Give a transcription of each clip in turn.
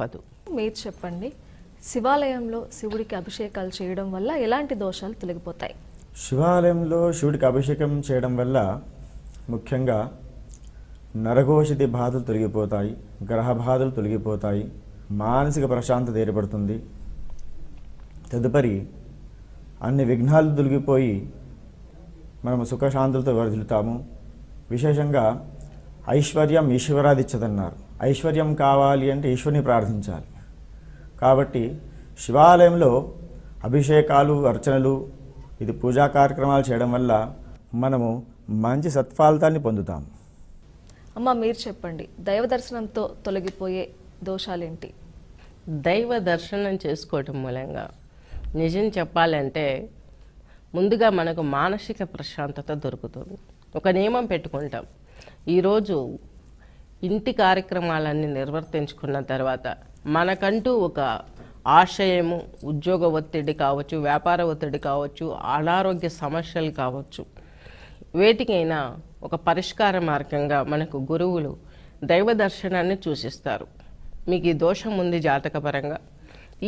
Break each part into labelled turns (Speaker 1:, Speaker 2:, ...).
Speaker 1: పదు
Speaker 2: మీరు చెప్పండి శివాలయంలో శివుడికి అభిషేకాలు చేయడం వల్ల ఎలాంటి దోషాలు తొలగిపోతాయి
Speaker 1: శివాలయంలో శివుడికి అభిషేకం చేయడం వల్ల ముఖ్యంగా నరఘోషితి బాధలు తొలగిపోతాయి గ్రహ బాధలు తొలగిపోతాయి మానసిక ప్రశాంతత ఏర్పడుతుంది తదుపరి అన్ని విఘ్నాలు తొలగిపోయి మనం సుఖశాంతులతో వర్ధిల్లుతాము విశేషంగా ఐశ్వర్యం ఈశ్వరాదిచ్చదన్నారు ఐశ్వర్యం కావాలి అంటే ఈశ్వరిని ప్రార్థించాలి కాబట్టి శివాలయంలో అభిషేకాలు అర్చనలు ఇది పూజా కార్యక్రమాలు చేయడం వల్ల మనము మంచి సత్ఫలితాన్ని పొందుతాం
Speaker 2: అమ్మ మీరు చెప్పండి దైవ దర్శనంతో తొలగిపోయే దోషాలేంటి
Speaker 3: దైవ దర్శనం చేసుకోవటం మూలంగా నిజం చెప్పాలంటే ముందుగా మనకు మానసిక ప్రశాంతత దొరుకుతుంది ఒక నియమం పెట్టుకుంటాం ఈరోజు ఇంటి కార్యక్రమాలన్నీ నిర్వర్తించుకున్న తర్వాత మనకంటూ ఒక ఆశయము ఉద్యోగ ఒత్తిడి కావచ్చు వ్యాపార ఒత్తిడి కావచ్చు అనారోగ్య సమస్యలు కావచ్చు వేటికైనా ఒక పరిష్కార మార్గంగా మనకు గురువులు దైవ దర్శనాన్ని సూచిస్తారు మీకు ఈ దోషం ఉంది జాతకపరంగా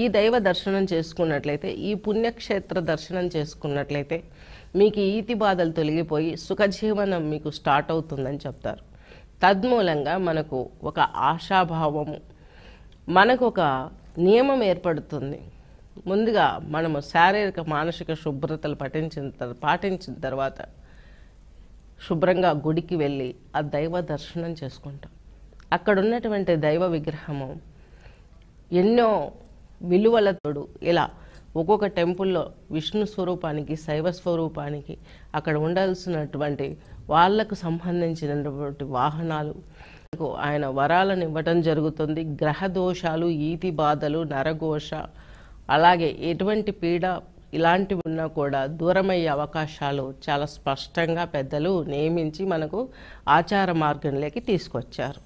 Speaker 3: ఈ దైవ దర్శనం చేసుకున్నట్లయితే ఈ పుణ్యక్షేత్ర దర్శనం చేసుకున్నట్లయితే మీకు ఈతి బాధలు తొలగిపోయి సుఖజీవనం మీకు స్టార్ట్ అవుతుందని చెప్తారు తద్మూలంగా మనకు ఒక ఆశాభావము మనకు ఒక నియమం ఏర్పడుతుంది ముందుగా మనము శారీరక మానసిక శుభ్రతలు పఠించిన పాటించిన తర్వాత శుభ్రంగా గుడికి వెళ్ళి ఆ దైవ దర్శనం చేసుకుంటాం అక్కడ ఉన్నటువంటి దైవ విగ్రహము ఎన్నో విలువలతోడు ఇలా ఒక్కొక్క టెంపుల్లో విష్ణు స్వరూపానికి శైవ స్వరూపానికి అక్కడ ఉండాల్సినటువంటి వాళ్లకు సంబంధించినటువంటి వాహనాలు ఆయన వరాలను ఇవ్వటం జరుగుతుంది గ్రహ దోషాలు ఈతి బాధలు నరఘోష అలాగే ఎటువంటి పీడ ఇలాంటివి ఉన్నా కూడా దూరమయ్యే అవకాశాలు చాలా స్పష్టంగా పెద్దలు నియమించి మనకు ఆచార మార్గంలోకి తీసుకొచ్చారు